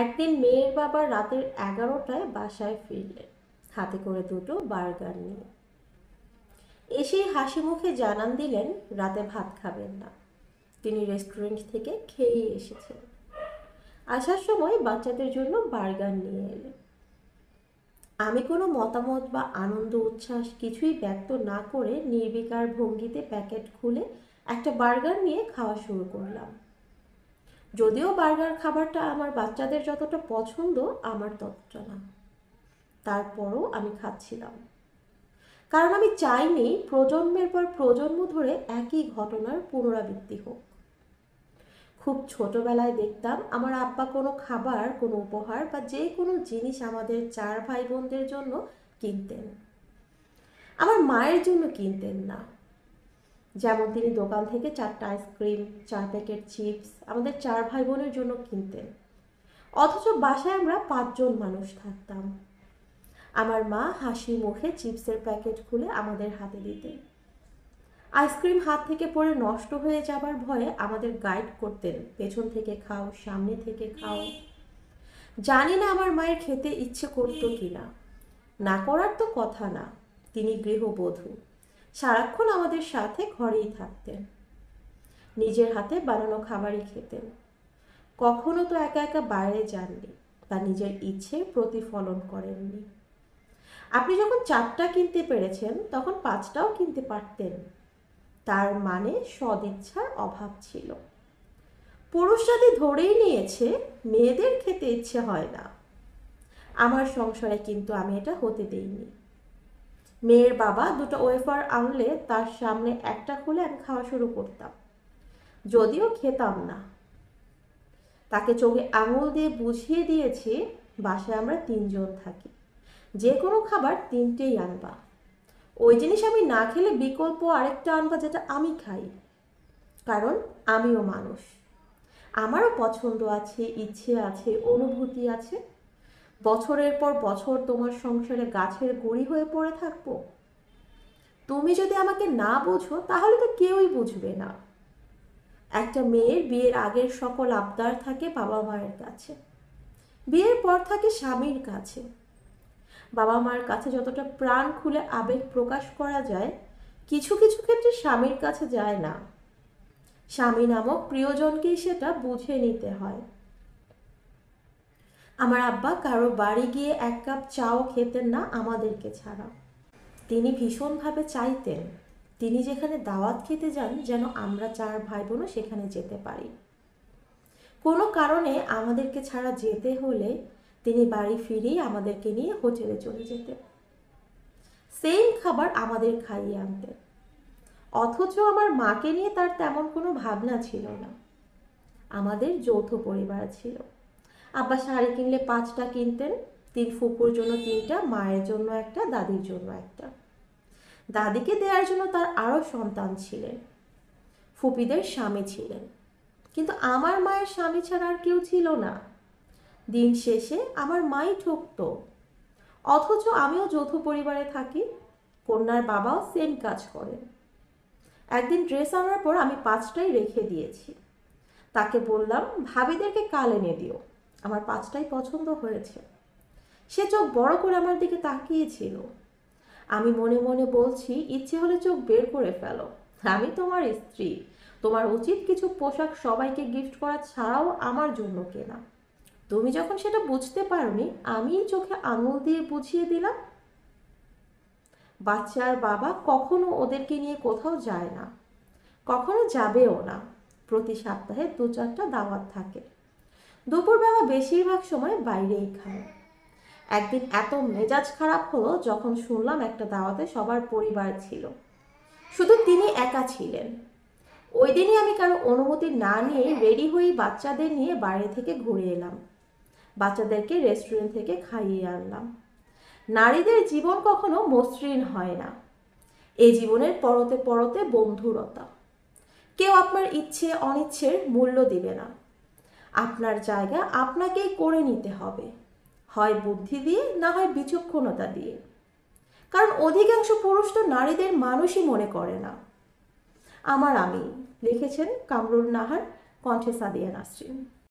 একদিন মেয়ের বাবা রাতের এগারোটায় বাসায় ফিরলেন হাতে করে দুটো বার্গার নিয়ে এসেই হাসি মুখে জানান দিলেন রাতে ভাত খাবেন না তিনি রেস্টুরেন্ট থেকে খেয়েই এসেছেন আসার সময় বাচ্চাদের জন্য বার্গার নিয়ে এলেন আমি কোনো মতামত বা আনন্দ উচ্ছ্বাস কিছুই ব্যক্ত না করে নির্বিকার ভঙ্গিতে প্যাকেট খুলে একটা বার্গার নিয়ে খাওয়া শুরু করলাম যদিও বার্গার খাবারটা আমার বাচ্চাদের যতটা পছন্দ আমার ততটা না তারপরও আমি খাচ্ছিলাম কারণ আমি চাইনি প্রজন্মের পর প্রজন্ম ধরে একই ঘটনার পুনরাবৃত্তি হোক খুব ছোটবেলায় দেখতাম আমার আব্বা কোনো খাবার কোনো উপহার বা যে কোনো জিনিস আমাদের চার ভাই বোনদের জন্য কিনতেন আমার মায়ের জন্য কিনতেন না যেমন তিনি দোকান থেকে চারটা আইসক্রিম চার প্যাকেট চিপস আমাদের চার ভাই বোনের জন্য কিনতেন অথচ বাসায় আমরা পাঁচজন মানুষ থাকতাম আমার মা হাসি মুখে চিপসের প্যাকেট খুলে আমাদের হাতে দিতেন আইসক্রিম হাত থেকে পড়ে নষ্ট হয়ে যাবার ভয়ে আমাদের গাইড করতেন পেছন থেকে খাও সামনে থেকে খাও জানি না আমার মায়ের খেতে ইচ্ছে করতো কি না না করার তো কথা না তিনি গৃহবধূ সারাক্ষণ আমাদের সাথে ঘরেই থাকতেন নিজের হাতে বানানো খাবারই খেতেন কখনো তো একা একা বাইরে যাননি তা নিজের ইচ্ছে প্রতিফলন করেননি আপনি যখন চারটা কিনতে পেরেছেন তখন পাঁচটাও কিনতে পারতেন তার মানে সদিচ্ছার অভাব ছিল পুরুষ জাতি ধরেই নিয়েছে মেয়েদের খেতে ইচ্ছে হয় না আমার সংসারে কিন্তু আমি এটা হতে দেইনি মেয়ের বাবা দুটো ওয়েফার আনলে তার সামনে একটা খুলে আমি খাওয়া শুরু করতাম যদিও খেতাম না তাকে চোখে আঙুল দিয়ে বুঝিয়ে দিয়েছি বাসায় আমরা তিনজন থাকি যে কোনো খাবার তিনটেই আনবা ওই জিনিস আমি না খেলে বিকল্প আরেকটা আনবা যেটা আমি খাই কারণ আমিও মানুষ আমারও পছন্দ আছে ইচ্ছে আছে অনুভূতি আছে বছরের পর বছর তোমার সংসারে গাছের গড়ি হয়ে পড়ে থাকবো তুমি যদি আমাকে না বোঝো তাহলে তো কেউই বুঝবে না একটা মেয়ের বিয়ের আগের সকল আবদার থাকে বাবা মায়ের কাছে বিয়ের পর থাকে স্বামীর কাছে বাবা মার কাছে যতটা প্রাণ খুলে আবেগ প্রকাশ করা যায় কিছু কিছু ক্ষেত্রে স্বামীর কাছে যায় না স্বামী নামক প্রিয়জনকেই সেটা বুঝে নিতে হয় আমার আব্বা কারো বাড়ি গিয়ে এক কাপ চাও খেতেন না আমাদেরকে ছাড়া তিনি ভীষণভাবে চাইতেন তিনি যেখানে দাওয়াত খেতে যান যেন আমরা চার ভাই বোনও সেখানে যেতে পারি কোনো কারণে আমাদেরকে ছাড়া যেতে হলে তিনি বাড়ি ফিরেই আমাদেরকে নিয়ে হোটেলে চলে যেতেন সেই খাবার আমাদের খাইয়ে আনতেন অথচ আমার মাকে নিয়ে তার তেমন কোনো ভাবনা ছিল না আমাদের যৌথ পরিবার ছিল আব্বা শাড়ি কিনলে পাঁচটা কিনতেন তিন ফুপুর জন্য তিনটা মায়ের জন্য একটা দাদির জন্য একটা দাদিকে দেওয়ার জন্য তার আরও সন্তান ছিলেন ফুপিদের স্বামী ছিলেন কিন্তু আমার মায়ের স্বামী ছাড়া আর কেউ ছিল না দিন শেষে আমার মাই ঠকত অথচ আমিও যৌথ পরিবারে থাকি কন্যার বাবাও সেম কাজ করেন একদিন ড্রেস আনার পর আমি পাঁচটাই রেখে দিয়েছি তাকে বললাম ভাবিদেরকে কাল এনে দিও আমার পাঁচটাই পছন্দ হয়েছে সে চোখ বড় করে আমার দিকে তাকিয়েছিল আমি মনে মনে বলছি ইচ্ছে হলে চোখ বের করে ফেলো আমি তোমার স্ত্রী তোমার উচিত কিছু পোশাক সবাইকে গিফট করা ছাড়াও আমার জন্য কেনা তুমি যখন সেটা বুঝতে পারোনি আমি চোখে আঙুল দিয়ে বুঝিয়ে দিলাম বাচ্চার বাবা কখনো ওদেরকে নিয়ে কোথাও যায় না কখনো যাবেও না প্রতি সপ্তাহে দু চারটা দাওয়াত থাকে দুপুরবেলা বেশিরভাগ সময় বাইরেই খায় একদিন এত মেজাজ খারাপ হলো যখন শুনলাম একটা দাওয়াতে সবার পরিবার ছিল শুধু তিনি একা ছিলেন ওই দিনই আমি কারো অনুমতি না নিয়ে রেডি হয়ে বাচ্চাদের নিয়ে বাইরে থেকে ঘুরে এলাম বাচ্চাদেরকে রেস্টুরেন্ট থেকে খাইয়ে আনলাম নারীদের জীবন কখনো মসৃণ হয় না এই জীবনের পরতে পরতে বন্ধুরতা কেউ আপনার ইচ্ছে অনিচ্ছের মূল্য দিবে না আপনার জায়গা আপনাকেই করে নিতে হবে হয় বুদ্ধি দিয়ে না হয় বিচক্ষণতা দিয়ে কারণ অধিকাংশ পুরুষ তো নারীদের মানুষই মনে করে না আমার আমি লিখেছেন কামরুল নাহার কণ্ঠে সাদিয়া নাসরিন